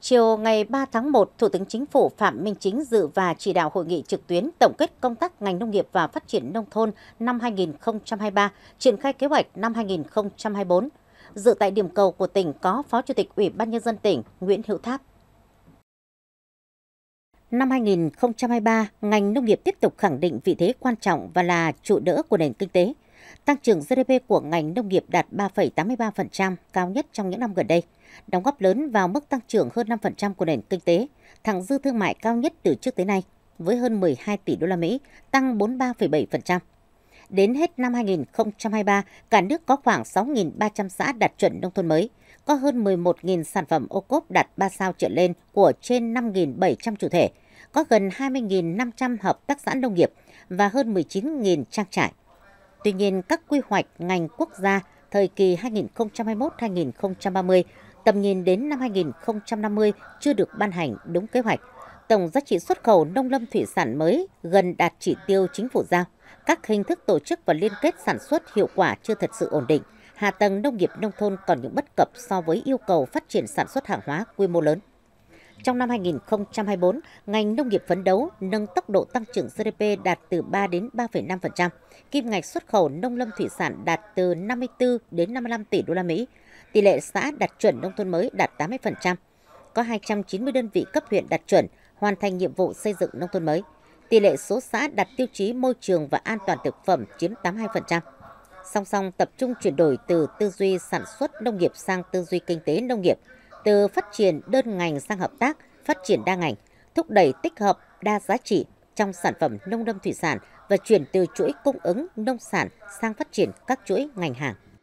Chiều ngày 3 tháng 1, Thủ tướng Chính phủ Phạm Minh Chính dự và chỉ đạo hội nghị trực tuyến tổng kết công tác ngành nông nghiệp và phát triển nông thôn năm 2023, triển khai kế hoạch năm 2024. Dự tại điểm cầu của tỉnh có Phó Chủ tịch Ủy ban Nhân dân tỉnh Nguyễn Hữu Tháp. Năm 2023, ngành nông nghiệp tiếp tục khẳng định vị thế quan trọng và là trụ đỡ của nền kinh tế – Tăng trưởng GDP của ngành nông nghiệp đạt 3,83%, cao nhất trong những năm gần đây, đóng góp lớn vào mức tăng trưởng hơn 5% của nền kinh tế, thẳng dư thương mại cao nhất từ trước tới nay với hơn 12 tỷ đô la Mỹ, tăng 43,7%. Đến hết năm 2023, cả nước có khoảng 6.300 xã đạt chuẩn nông thôn mới, có hơn 11.000 sản phẩm ô cốp đạt 3 sao trở lên của trên 5.700 chủ thể, có gần 20.500 hợp tác xã nông nghiệp và hơn 19.000 trang trại. Tuy nhiên, các quy hoạch ngành quốc gia thời kỳ 2021-2030, tầm nhìn đến năm 2050 chưa được ban hành đúng kế hoạch. Tổng giá trị xuất khẩu nông lâm thủy sản mới gần đạt chỉ tiêu chính phủ giao. Các hình thức tổ chức và liên kết sản xuất hiệu quả chưa thật sự ổn định. Hạ tầng nông nghiệp nông thôn còn những bất cập so với yêu cầu phát triển sản xuất hàng hóa quy mô lớn. Trong năm 2024, ngành nông nghiệp phấn đấu nâng tốc độ tăng trưởng GDP đạt từ 3 đến 3,5%, kim ngạch xuất khẩu nông lâm thủy sản đạt từ 54 đến 55 tỷ đô la Mỹ, tỷ lệ xã đạt chuẩn nông thôn mới đạt 80%, có 290 đơn vị cấp huyện đạt chuẩn, hoàn thành nhiệm vụ xây dựng nông thôn mới. Tỷ lệ số xã đạt tiêu chí môi trường và an toàn thực phẩm chiếm 82% song song tập trung chuyển đổi từ tư duy sản xuất nông nghiệp sang tư duy kinh tế nông nghiệp, từ phát triển đơn ngành sang hợp tác, phát triển đa ngành, thúc đẩy tích hợp đa giá trị trong sản phẩm nông lâm thủy sản và chuyển từ chuỗi cung ứng nông sản sang phát triển các chuỗi ngành hàng.